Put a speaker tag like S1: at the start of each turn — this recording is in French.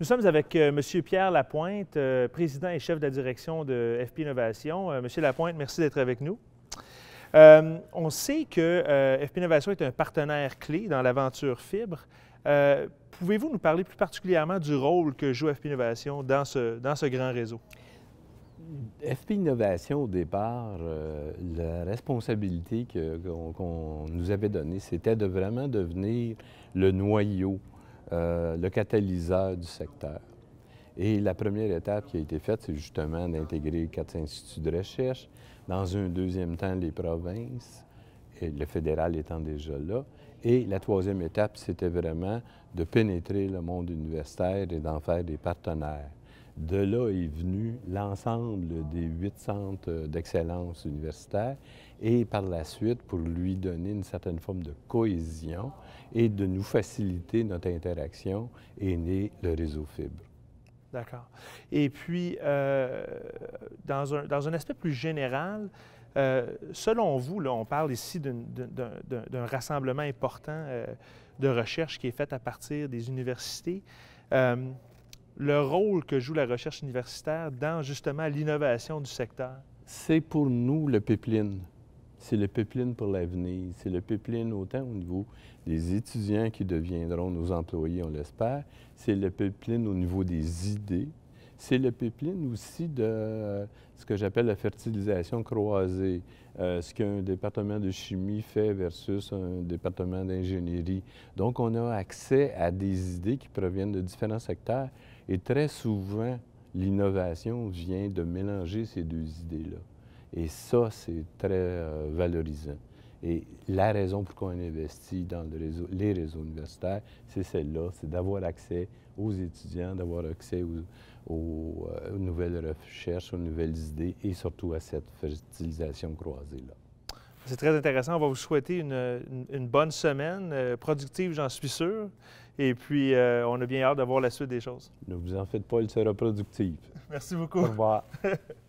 S1: Nous sommes avec euh, Monsieur M. Pierre Lapointe, euh, président et chef de la direction de FP Innovation. Euh, Monsieur M. Lapointe, merci d'être avec nous. on sait que FP Innovation est un partenaire clé dans l'aventure fibre. Pouvez-vous nous parler plus particulièrement du rôle que joue FP Innovation dans ce, dans ce grand réseau?
S2: FP Innovation, au départ, la responsabilité qu'on nous avait donnée, c'était de vraiment devenir le noyau euh, le catalyseur du secteur. Et la première étape qui a été faite, c'est justement d'intégrer quatre instituts de recherche, dans un deuxième temps les provinces, et le fédéral étant déjà là. Et la troisième étape, c'était vraiment de pénétrer le monde universitaire et d'en faire des partenaires. De là est venu l'ensemble des huit centres d'excellence universitaire et par la suite, pour lui donner une certaine forme de cohésion et de nous faciliter notre interaction, est né le réseau fibre.
S1: D'accord. Et puis, euh, dans, un, aspect plus général, euh, selon vous, on parle ici d'un rassemblement important euh, de recherche qui est faite à partir des universités le rôle que joue la recherche universitaire dans justement l'innovation du secteur?
S2: C'est pour nous le pipeline. C'est le pipeline pour l'avenir. C'est le pipeline autant au niveau des étudiants qui deviendront nos employés, on l'espère. C'est le pipeline au niveau des idées c'est le pipeline aussi de euh, ce que j'appelle la fertilisation croisée, euh, ce qu'un département de chimie fait versus un département d'ingénierie. Donc, on a accès à des idées qui proviennent de différents secteurs et très souvent, l'innovation vient de mélanger ces deux idées-là. Et ça, c'est très euh, valorisant. Et la raison pour qu'on investit dans les réseaux universitaires, c'est celle-là, c'est d'avoir accès aux étudiants, d'avoir accès euh, aux, nouvelles recherches, aux nouvelles idées et surtout à cette fertilisation croisée-là.
S1: C'est très intéressant. On va vous souhaiter une, bonne semaine, euh, productive, j'en suis sûr. Et puis, euh, on a bien hâte d'avoir la suite des choses.
S2: Ne vous en faites pas, elle sera productive. Merci beaucoup. Au
S1: revoir.